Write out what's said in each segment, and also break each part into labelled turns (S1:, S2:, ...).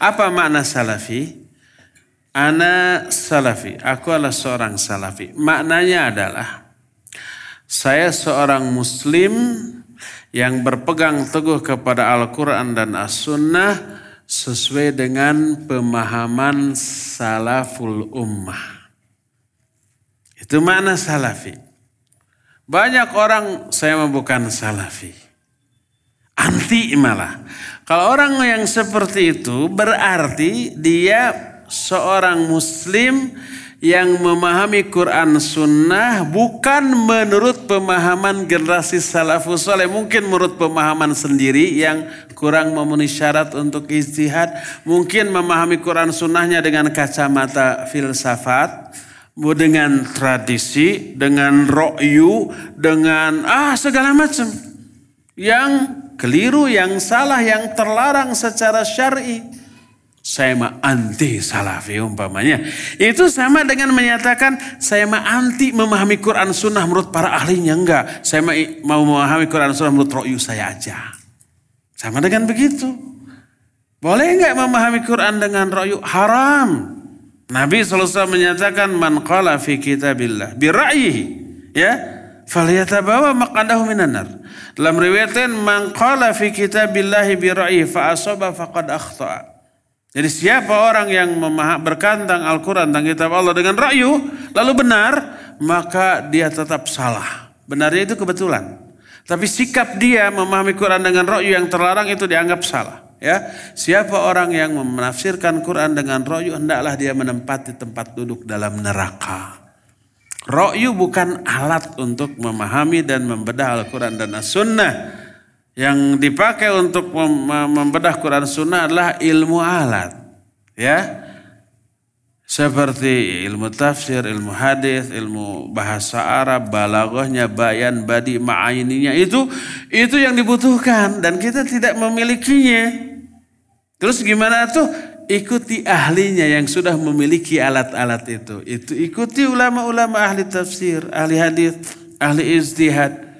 S1: Apa makna salafi? Ana salafi, aku adalah seorang salafi. Maknanya adalah saya seorang muslim yang berpegang teguh kepada Al-Quran dan As-Sunnah sesuai dengan pemahaman salaful ummah. Itu makna salafi. Banyak orang saya bukan salafi anti malah. Kalau orang yang seperti itu berarti dia seorang muslim yang memahami Quran Sunnah bukan menurut pemahaman generasi salafus soleh. Mungkin menurut pemahaman sendiri yang kurang memenuhi syarat untuk istihad. Mungkin memahami Quran Sunnahnya dengan kacamata filsafat. Dengan tradisi, dengan ro'yu, dengan ah segala macam yang keliru, yang salah, yang terlarang secara syar'i. Saya mah anti salafi umpamanya. Itu sama dengan menyatakan saya mah anti memahami Quran sunnah menurut para ahlinya. Enggak, saya mah mau memahami Quran sunnah menurut royu saya aja. Sama dengan begitu. Boleh enggak memahami Quran dengan royu? Haram. Nabi SAW menyatakan man qala fi kitabillah bira'yihi. Ya, falyatabawa maqadahu minan nar. Dalam riwayat lain man qala fi kitabillahi bi ra'yi fa asaba faqad akhta'a. Jadi siapa orang yang berkata tentang Al-Quran, tentang kitab Allah dengan rayu, lalu benar, maka dia tetap salah. Benarnya itu kebetulan. Tapi sikap dia memahami Quran dengan rayu yang terlarang itu dianggap salah. Ya, siapa orang yang menafsirkan Quran dengan rayu hendaklah dia menempati tempat duduk dalam neraka. Rokyu bukan alat untuk memahami dan membedah Al-Quran dan As-Sunnah. Yang dipakai untuk mem membedah Quran Sunnah adalah ilmu alat. Ya, seperti ilmu tafsir, ilmu hadis, ilmu bahasa Arab, balagohnya, bayan, badi, ma'aininya itu itu yang dibutuhkan dan kita tidak memilikinya. Terus gimana tuh ikuti ahlinya yang sudah memiliki alat-alat itu. Itu ikuti ulama-ulama ahli tafsir, ahli hadis, ahli ijtihad.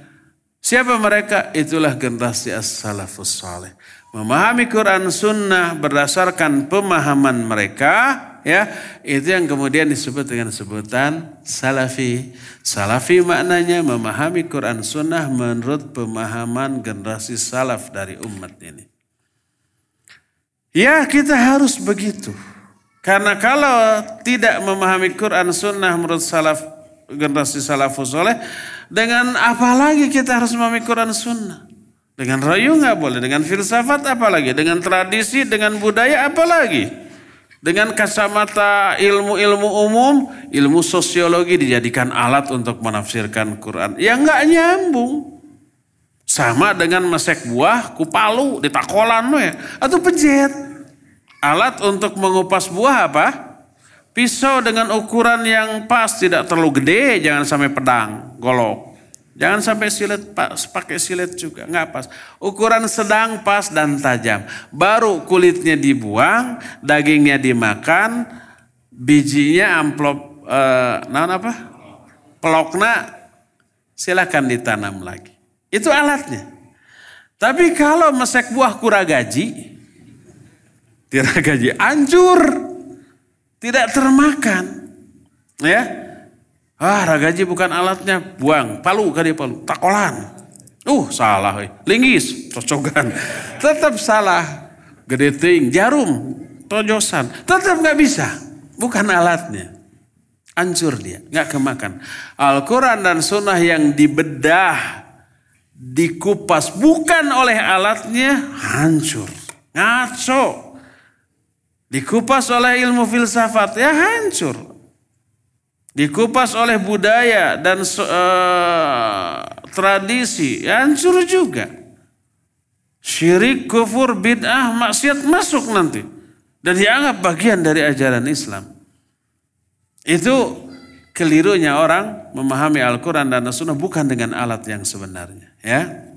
S1: Siapa mereka? Itulah generasi as-salafus salih. Memahami Quran sunnah berdasarkan pemahaman mereka, ya itu yang kemudian disebut dengan sebutan salafi salafi maknanya memahami Quran Sunnah menurut pemahaman generasi salaf dari umat ini Ya kita harus begitu. Karena kalau tidak memahami Quran Sunnah menurut salaf generasi salafus soleh, dengan apa lagi kita harus memahami Quran Sunnah? Dengan rayu nggak boleh, dengan filsafat apa lagi? dengan tradisi, dengan budaya apa lagi? Dengan kacamata ilmu-ilmu umum, ilmu sosiologi dijadikan alat untuk menafsirkan Quran. Ya nggak nyambung. Sama dengan mesek buah kupalu, palu ditakolan ya, Atau pejet. Alat untuk mengupas buah apa? Pisau dengan ukuran yang pas, tidak terlalu gede, jangan sampai pedang, golok. Jangan sampai silet pakai silet juga, nggak pas. Ukuran sedang pas dan tajam. Baru kulitnya dibuang, dagingnya dimakan, bijinya amplop, eh, apa? Pelokna, silahkan ditanam lagi. Itu alatnya. Tapi kalau mesek buah kuragaji, tiragaji anjur, tidak termakan. Ya, ah ragaji bukan alatnya, buang, palu kali palu, takolan. Uh, salah, eh. linggis, cocokan. Tetap salah, gede ting, jarum, tojosan. Tetap nggak bisa, bukan alatnya. Ancur dia, nggak kemakan. Al-Quran dan sunnah yang dibedah dikupas bukan oleh alatnya hancur ngaco dikupas oleh ilmu filsafat ya hancur dikupas oleh budaya dan uh, tradisi ya hancur juga syirik kufur bid'ah maksiat masuk nanti dan dianggap bagian dari ajaran Islam itu kelirunya orang memahami Al-Quran dan As-Sunnah bukan dengan alat yang sebenarnya. Ya,